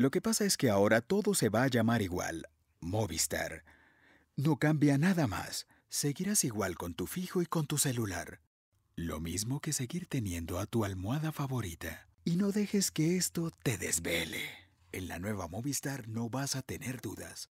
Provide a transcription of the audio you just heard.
Lo que pasa es que ahora todo se va a llamar igual, Movistar. No cambia nada más. Seguirás igual con tu fijo y con tu celular. Lo mismo que seguir teniendo a tu almohada favorita. Y no dejes que esto te desvele. En la nueva Movistar no vas a tener dudas.